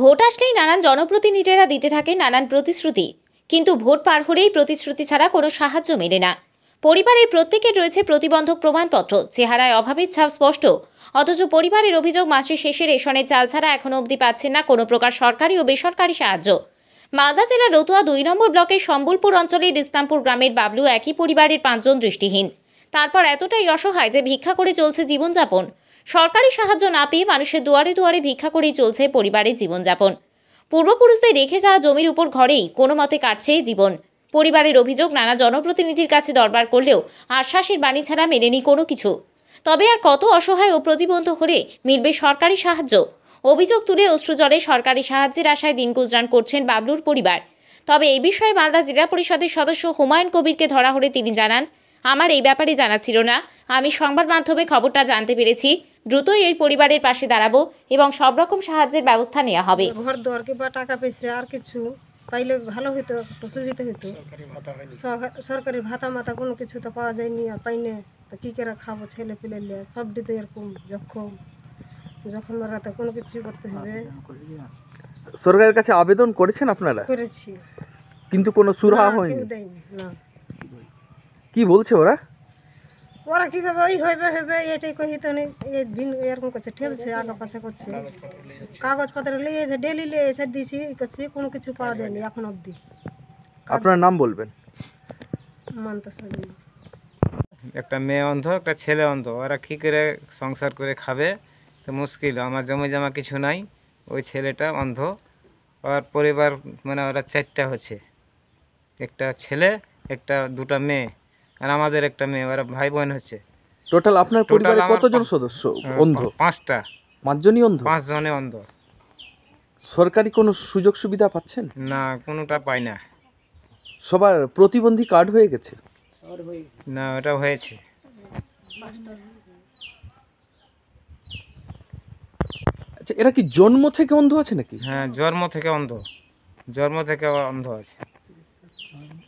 Vote আসলেই নানান জনপ্রতিনিধিরা দিতে থাকে নানান প্রতিশ্রুতি কিন্তু ভোট পার হলেই প্রতিশ্রুতি ছাড়া কোনো সাহায্য মেলে না পরিবারের প্রত্যেকের রয়েছে প্রতিবন্ধক প্রমাণপত্র চেহারায় অভাবের ছাপ স্পষ্ট অথচ পরিবারের অভিযোগ মাসের শেষে রেশনের চাল ছাড়া এখনও অবধি পাচ্ছেন না কোনো প্রকার সরকারি ও বেসরকারি সাহায্য মালদা জেলার রতুয়া দুই নম্বর ব্লকের সম্বলপুর অঞ্চলের ইসলামপুর গ্রামের বাবলু একই পরিবারের পাঁচজন দৃষ্টিহীন তারপর এতটাই অসহায় যে ভিক্ষা করে চলছে জীবনযাপন সরকারি সাহায্য না পেয়ে মানুষের দুয়ারে দুয়ারে ভিক্ষা করেই চলছে পরিবারের জীবনযাপন পূর্বপুরুষদের রেখে যাওয়া জমির উপর ঘরেই কোনো মতে কাটছে জীবন পরিবারের অভিযোগ নানা জনপ্রতিনিধির কাছে দরবার করলেও আশ্বাসের বাণী ছাড়া মেনেনি কোনো কিছু তবে আর কত অসহায় ও প্রতিবন্ধ হলে মিলবে সরকারি সাহায্য অভিযোগ তুলে অস্ত্রজলে সরকারি সাহায্যের আশায় দিন গুজরান করছেন বাবলুর পরিবার তবে এই বিষয়ে মালদা জেলা পরিষদের সদস্য হুমায়ুন কবিরকে ধরা হলে তিনি জানান আমার এই ব্যাপারে জানা ছিল না আমি সংবাদ মাধ্যমে খবরটা জানতে পেরেছি দ্রুতই এই পরিবারের পাশে দাঁড়াবো এবং সব রকম সাহায্যের ব্যবস্থা নেওয়া হবে ঘর দরকে বা টাকা পেয়েছে আর কিছু পাইলে ভালো হতো একটু সুবিধা হতো সরকারি ভাতা মাতা কোনো কিছু তো পাওয়া যায়নি আর পাইনি তো কী করে খাবো ছেলে পেলে সব দিতে এরকম যখন যখন ওরা তো কোনো কিছু করতে হবে সরকারের কাছে আবেদন করেছেন আপনারা করেছি কিন্তু কোনো সুরাহা হয়নি না কি বলছে ওরা ওরা কীভাবে ওই হইবে হইবে এটাই কহিত এই ভিন এরকম করছে ঠেলছে আগে পাশে করছে কাগজপত্র নিয়ে ডেলি নিয়ে এসে দিছি করছি কোনো কিছু পাওয়া যায়নি এখন অবধি আপনার নাম বলবেন একটা মেয়ে অন্ধ একটা ছেলে অন্ধ ওরা কী করে সংসার করে খাবে তো মুশকিল আমার জমি জমা কিছু নাই ওই ছেলেটা অন্ধ আর পরিবার মানে ওরা চারটা হচ্ছে একটা ছেলে একটা দুটা মেয়ে আর আমাদের একটা মেয়ে ওরা ভাই বোন হচ্ছে টোটাল আপনার পরিবারে কতজন সদস্য হ্যাঁ, অন্ধ পাঁচটা পাঁচজনই অন্ধ পাঁচজনে অন্ধ সরকারি কোনো সুযোগ সুবিধা পাচ্ছেন না কোনোটা পাই না সবার প্রতিবন্ধী কার্ড হয়ে গেছে না ওটা হয়েছে আচ্ছা এরা কি জন্ম থেকে অন্ধ আছে নাকি হ্যাঁ জন্ম থেকে অন্ধ জন্ম থেকে অন্ধ আছে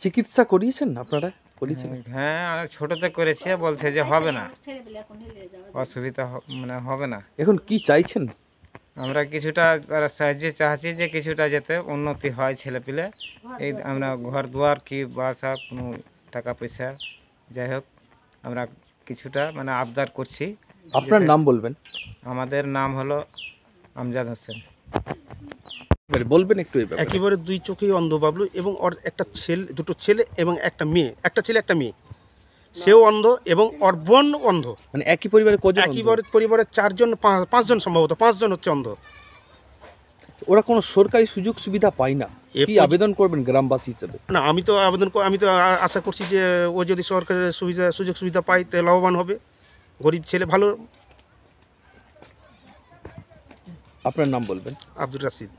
চিকিৎসা করিয়েছেন আপনারা হ্যাঁ। হ্যাঁ, ছোটতে বলছে যে হ্যাঁ, হবে না অসুবিধা মানে হবে না এখন কি চাইছেন আমরা কিছুটা সাহায্য চাচ্ছি যে কিছুটা যাতে উন্নতি হয় ছেলেপিলে এই আমরা ঘর দুয়ার কি বাসা কোনো টাকা পয়সা যাই হোক আমরা কিছুটা মানে আবদার করছি আপনার নাম বলবেন আমাদের নাম হলো আমজাদ হোসেন মানে বলবেন একটু একেবারে দুই চোখেই অন্ধ বাবলু এবং ওর একটা ছেলে দুটো ছেলে এবং একটা মেয়ে একটা ছেলে একটা মেয়ে সেও অন্ধ এবং ওর বোন অন্ধ মানে একই পরিবারে কজন একই পরিবারের চারজন পাঁচজন সম্ভবত পাঁচজন হচ্ছে অন্ধ ওরা কোনো সরকারি সুযোগ সুবিধা পায় না কি আবেদন করবেন গ্রামবাসী হিসেবে না আমি তো আবেদন আমি তো আশা করছি যে ও যদি সরকারের সুবিধা সুযোগ সুবিধা পায় তাহলে লাভবান হবে গরিব ছেলে ভালো আপনার নাম বলবেন আব্দুল রাশিদ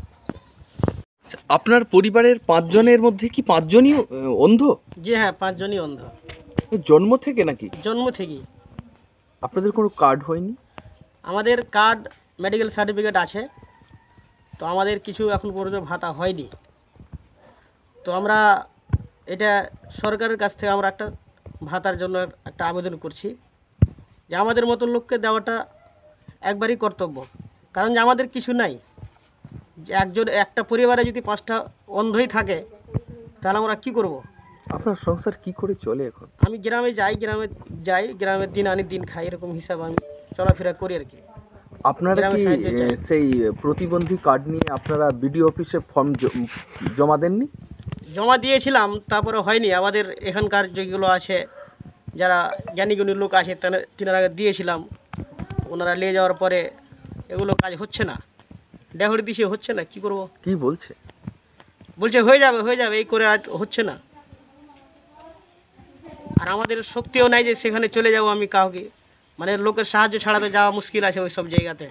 আপনার পরিবারের পাঁচজনের মধ্যে কি পাঁচজনই অন্ধ জি হ্যাঁ পাঁচজনই অন্ধ জন্ম থেকে নাকি জন্ম থেকেই আপনাদের কোনো কার্ড হয়নি আমাদের কার্ড মেডিকেল সার্টিফিকেট আছে তো আমাদের কিছু এখন পর্যন্ত ভাতা হয়নি তো আমরা এটা সরকারের কাছ থেকে আমরা একটা ভাতার জন্য একটা আবেদন করছি যে আমাদের মতো লোককে দেওয়াটা একবারই কর্তব্য কারণ যে আমাদের কিছু নাই একজন একটা পরিবারে যদি পাঁচটা অন্ধই থাকে তাহলে আমরা কি করব আপনার সংসার কি করে চলে এখন আমি গ্রামে যাই গ্রামে যাই গ্রামের দিন আনি দিন খাই এরকম হিসাব আমি চলাফেরা করি আর কি আপনারা কি সেই প্রতিবন্ধী কার্ড নিয়ে আপনারা বিডিও অফিসে ফর্ম জমা দেননি জমা দিয়েছিলাম তারপরে হয়নি আমাদের এখানকার যেগুলো আছে যারা জ্ঞানীগুণী লোক আছে তেনারা দিয়েছিলাম ওনারা নিয়ে যাওয়ার পরে এগুলো কাজ হচ্ছে না ডেহরি দিছে হচ্ছে না কি করব কি বলছে বলছে হয়ে যাবে হয়ে যাবে এই করে আর হচ্ছে না আর আমাদের শক্তিও নাই যে সেখানে চলে যাব আমি কাউকে মানে লোকের সাহায্য ছাড়াতে যাওয়া মুশকিল আছে ওই সব জায়গাতে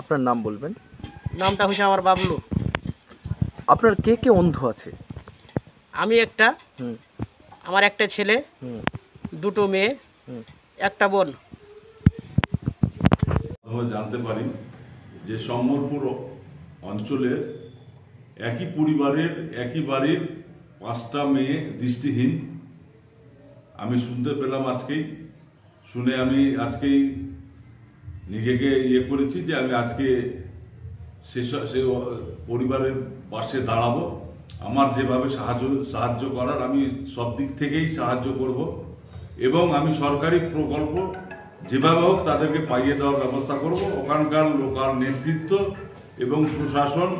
আপনার নাম বলবেন নামটা হচ্ছে আমার বাবলু আপনার কে কে অন্ধ আছে আমি একটা আমার একটা ছেলে দুটো মেয়ে একটা বোন জানতে পারি যে সম্বলপুর অঞ্চলের একই পরিবারের একই বাড়ির পাঁচটা মেয়ে দৃষ্টিহীন আমি শুনতে পেলাম আজকেই শুনে আমি আজকেই নিজেকে ইয়ে করেছি যে আমি আজকে সে সে পরিবারের পাশে দাঁড়াবো আমার যেভাবে সাহায্য সাহায্য করার আমি সব দিক থেকেই সাহায্য করব এবং আমি সরকারি প্রকল্প যেভাবে হোক তাদেরকে পাইয়ে দেওয়ার ব্যবস্থা করব ওখানকার লোকাল নেতৃত্ব এবং প্রশাসন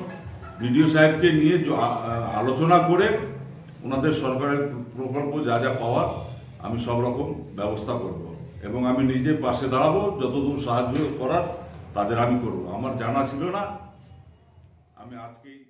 বিডিও সাহেবকে নিয়ে আলোচনা করে ওনাদের সরকারের প্রকল্প যা যা পাওয়ার আমি সব রকম ব্যবস্থা করব এবং আমি নিজে পাশে দাঁড়াবো যতদূর সাহায্য করার তাদের আমি করব আমার জানা ছিল না আমি আজকেই